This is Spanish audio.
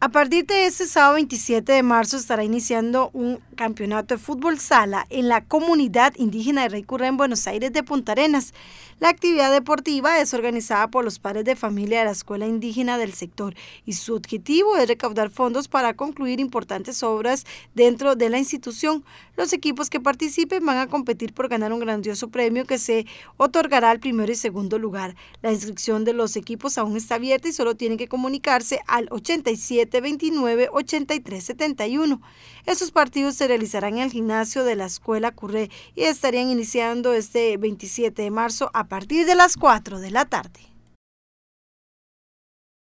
A partir de este sábado 27 de marzo estará iniciando un campeonato de fútbol sala en la comunidad indígena de Rey en Buenos Aires de Punta Arenas. La actividad deportiva es organizada por los padres de familia de la escuela indígena del sector y su objetivo es recaudar fondos para concluir importantes obras dentro de la institución. Los equipos que participen van a competir por ganar un grandioso premio que se otorgará al primero y segundo lugar. La inscripción de los equipos aún está abierta y solo tienen que comunicarse al 87 83, 71. Estos partidos se realizarán en el gimnasio de la Escuela Curré y estarían iniciando este 27 de marzo a partir de las 4 de la tarde.